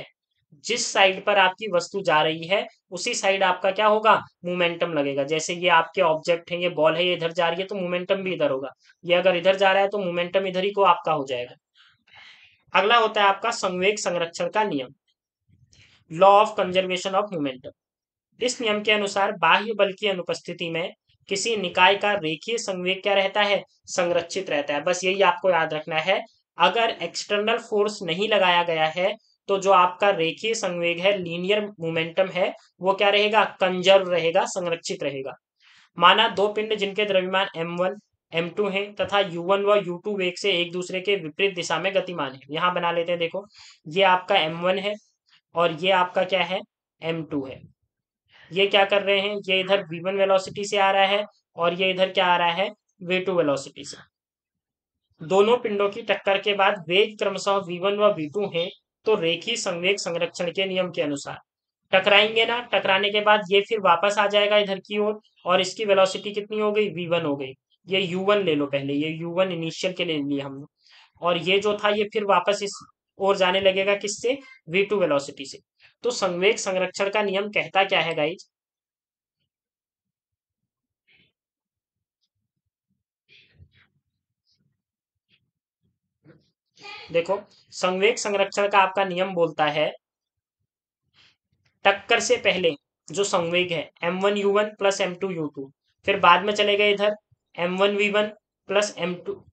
जिस साइड पर आपकी वस्तु जा रही है उसी साइड आपका क्या होगा मोमेंटम लगेगा जैसे ये आपके ऑब्जेक्ट है ये बॉल है ये इधर जा रही है तो मोमेंटम भी इधर होगा ये अगर इधर जा रहा है तो मोमेंटम इधर ही को आपका हो जाएगा अगला होता है आपका संवेग संरक्षण का नियम law of conservation of momentum इस नियम के अनुसार बाह्य बल की अनुपस्थिति में किसी निकाय का रेखीय संवेग क्या रहता है संरक्षित रहता है बस यही आपको याद रखना है अगर एक्सटर्नल फोर्स नहीं लगाया गया है तो जो आपका रेखीय संवेग है लीनियर मोमेंटम है वो क्या रहेगा कंजर्व रहेगा संरक्षित रहेगा माना दो पिंड जिनके द्रव्यमान एम वन एम टू है तथा यू वन व यू टू वेग से एक दूसरे के विपरीत दिशा में गतिमान है यहां बना लेते हैं देखो ये आपका एम वन है और ये आपका क्या है एम टू है ये क्या कर रहे हैं ये इधर वी वन वेलोसिटी से आ रहा है और ये इधर क्या आ रहा है वे टू वेलोसिटी से दोनों पिंडों की टक्कर के बाद वेग क्रमशः v1 व v2 है तो रेखी संवेग संरक्षण के नियम के अनुसार टकराएंगे ना टकराने के बाद ये फिर वापस आ जाएगा इधर की ओर और, इसकी वेलोसिटी कितनी हो गई वी हो गई ये यू ले लो पहले ये यू इनिशियल के लिए लिए हमने और ये जो था ये फिर वापस इस ओर जाने लगेगा किससे वी टू वेलोसिटी से तो संवेग संरक्षण का नियम कहता क्या है गाइज देखो संवेक संरक्षण का आपका नियम बोलता है टक्कर से पहले जो संवेग है m one u one plus m two u two फिर बाद में चले गए इधर m one v one plus m two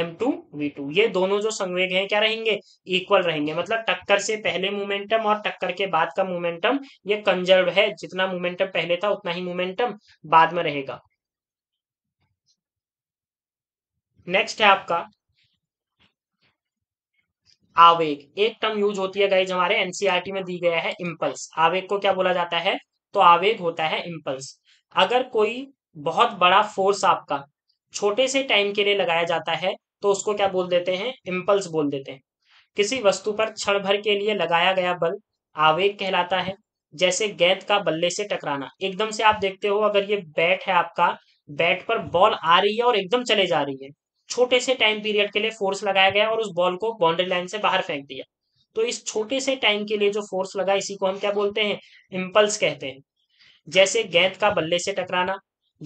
m two v two ये दोनों जो संवेग हैं क्या रहेंगे इक्वल रहेंगे मतलब टक्कर से पहले मोमेंटम और टक्कर के बाद का मोमेंटम ये कंजर्व है जितना मोमेंटम पहले था उतना ही मोमेंटम बाद में रहेगा नेक्स्ट है आपका आवेग एक टर्म यूज होती है गाइज हमारे एनसीईआरटी e में दी गया है इम्पल्स आवेग को क्या बोला जाता है तो आवेग होता है इम्पल्स अगर कोई बहुत बड़ा फोर्स आपका छोटे से टाइम के लिए लगाया जाता है तो उसको क्या बोल देते हैं इम्पल्स बोल देते हैं किसी वस्तु पर क्षण भर के लिए लगाया गया बल आवेग कहलाता है जैसे गेंद का बल्ले से टकराना एकदम से आप देखते हो अगर ये बैट है आपका बैट पर बॉल आ रही है और एकदम चले जा रही है छोटे से टाइम पीरियड के लिए फोर्स लगाया गया और उस बॉल को बाउंड्री लाइन से बाहर फेंक दिया तो इस छोटे से टाइम के लिए जो फोर्स लगा इसी को हम क्या बोलते हैं इम्पल्स कहते हैं जैसे गेंद का बल्ले से टकराना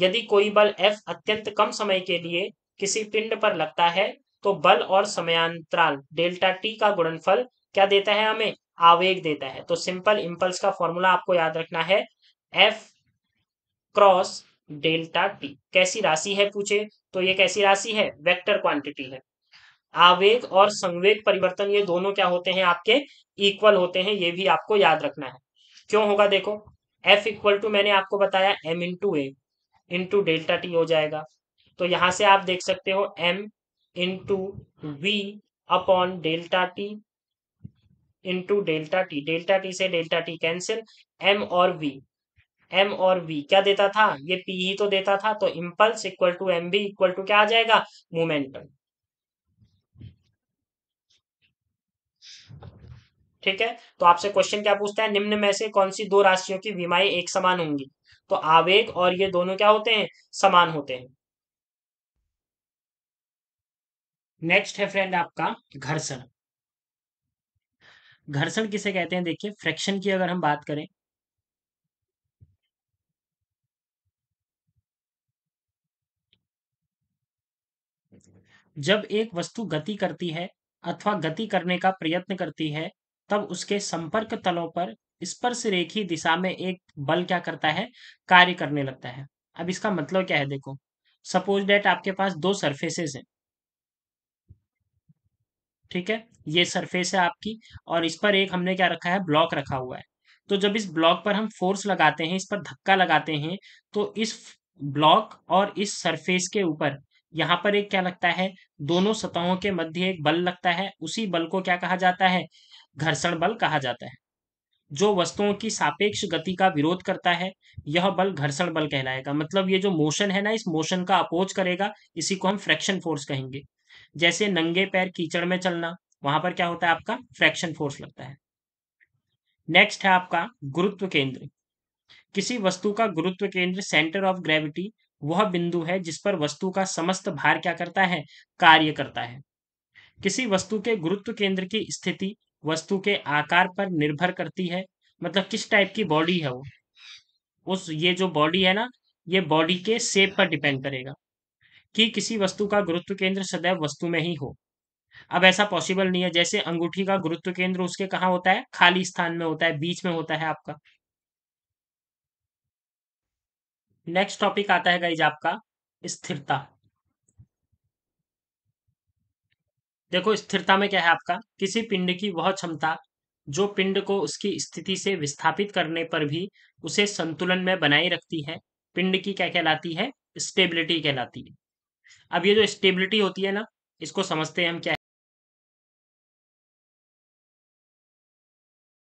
यदि कोई बल एफ अत्यंत कम समय के लिए किसी पिंड पर लगता है तो बल और समयांतराल डेल्टा टी का गुणनफल क्या देता है हमें आवेग देता है तो सिंपल इम्पल्स का फॉर्मूला आपको याद रखना है एफ क्रॉस डेल्टा टी कैसी राशि है पूछे तो ये कैसी राशि है वेक्टर क्वांटिटी है आवेग और संवेग परिवर्तन ये दोनों क्या होते हैं आपके इक्वल होते हैं ये भी आपको याद रखना है क्यों होगा देखो एफ इक्वल टू मैंने आपको बताया m into a into delta t हो जाएगा तो यहां से आप देख सकते हो m into v upon delta t into delta t delta t से डेल्टा टी कैंसिल एम और वी एम और वी क्या देता था ये पी ही तो देता था तो impulse equal to m b equal to क्या आ जाएगा मोमेंटम ठीक है तो आपसे क्वेश्चन क्या पूछता है निम्न में से कौन सी दो राशियों की विमाएं एक समान होंगी तो आवेग और ये दोनों क्या होते हैं समान होते हैं नेक्स्ट है फ्रेंड आपका घर्षण घर्षण किसे कहते हैं देखिए फ्रैक्शन की अगर हम बात करें जब एक वस्तु गति करती है अथवा गति करने का प्रयत्न करती है तब उसके संपर्क तलों पर स्पर्श रेखी दिशा में एक बल क्या करता है कार्य करने लगता है अब इसका मतलब क्या है देखो सपोज डेट आपके पास दो सरफेसेस हैं ठीक है ये सरफेस है आपकी और इस पर एक हमने क्या रखा है ब्लॉक रखा हुआ है तो जब इस ब्लॉक पर हम फोर्स लगाते हैं इस पर धक्का लगाते हैं तो इस ब्लॉक और इस सरफेस के ऊपर यहाँ पर एक क्या लगता है दोनों सतहों के मध्य एक बल लगता है उसी बल को क्या कहा जाता है घर्षण बल कहा जाता है जो वस्तुओं की सापेक्ष गति का विरोध करता है यह बल घर्षण बल कहलाएगा मतलब ये जो मोशन है ना इस मोशन का अपोज करेगा इसी को हम फ्रैक्शन फोर्स कहेंगे जैसे नंगे पैर कीचड़ में चलना वहां पर क्या होता है आपका फ्रैक्शन फोर्स लगता है नेक्स्ट है आपका गुरुत्व केंद्र किसी वस्तु का गुरुत्व केंद्र सेंटर ऑफ ग्रेविटी वह बिंदु है जिस पर वस्तु का समस्त भार क्या करता है कार्य करता है किसी वस्तु के गुरुत्व केंद्र की स्थिति वस्तु के आकार पर निर्भर करती है मतलब किस टाइप की बॉडी है वो उस ये जो बॉडी है ना ये बॉडी के शेप पर डिपेंड करेगा कि किसी वस्तु का गुरुत्व केंद्र सदैव वस्तु में ही हो अब ऐसा पॉसिबल नहीं है जैसे अंगूठी का गुरुत्व केंद्र उसके कहाँ होता है खाली स्थान में होता है बीच में होता है आपका नेक्स्ट टॉपिक आता है गाइज आपका स्थिरता देखो स्थिरता में क्या है आपका किसी पिंड की वह क्षमता जो पिंड को उसकी स्थिति से विस्थापित करने पर भी उसे संतुलन में बनाए रखती है पिंड की क्या कहलाती है स्टेबिलिटी कहलाती है अब ये जो स्टेबिलिटी होती है ना इसको समझते हैं हम क्या